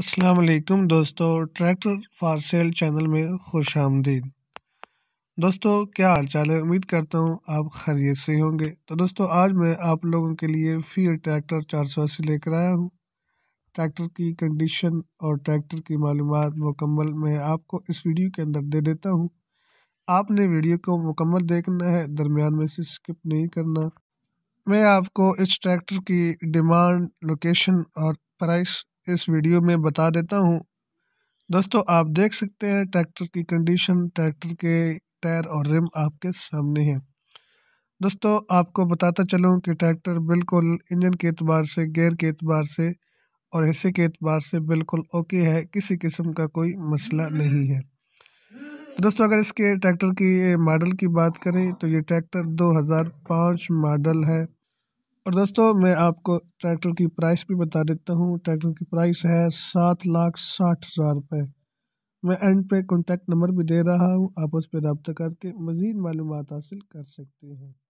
अस्सलाम वालेकुम दोस्तों ट्रैक्टर फार सेल चैनल में खुश आमदीद दोस्तों क्या हाल चाल है उम्मीद करता हूँ आप खैरियत से होंगे तो दोस्तों आज मैं आप लोगों के लिए फिर ट्रैक्टर चार सौ अस्सी लेकर आया हूँ ट्रैक्टर की कंडीशन और ट्रैक्टर की मालूम मुकम्मल मैं आपको इस वीडियो के अंदर दे देता हूँ आपने वीडियो को मुकम्मल देखना है दरमियान में से स्किप नहीं करना मैं आपको इस ट्रैक्टर की डिमांड लोकेशन और प्राइस इस वीडियो में बता देता हूँ दोस्तों आप देख सकते हैं ट्रैक्टर की कंडीशन ट्रैक्टर के टायर और रिम आपके सामने हैं दोस्तों आपको बताता चलूँ कि ट्रैक्टर बिल्कुल इंजन के अतबार से गेयर के अतबार से और हिस्से के अतबार से बिल्कुल ओके है किसी किस्म का कोई मसला नहीं है दोस्तों अगर इसके ट्रैक्टर की मॉडल की बात करें तो ये ट्रैक्टर 2005 मॉडल है और दोस्तों मैं आपको ट्रैक्टर की प्राइस भी बता देता हूँ ट्रैक्टर की प्राइस है सात लाख साठ हज़ार रुपये मैं एंड पे कॉन्टैक्ट नंबर भी दे रहा हूँ आप उस पर रबता करके मज़ीद मालूम हासिल कर सकते हैं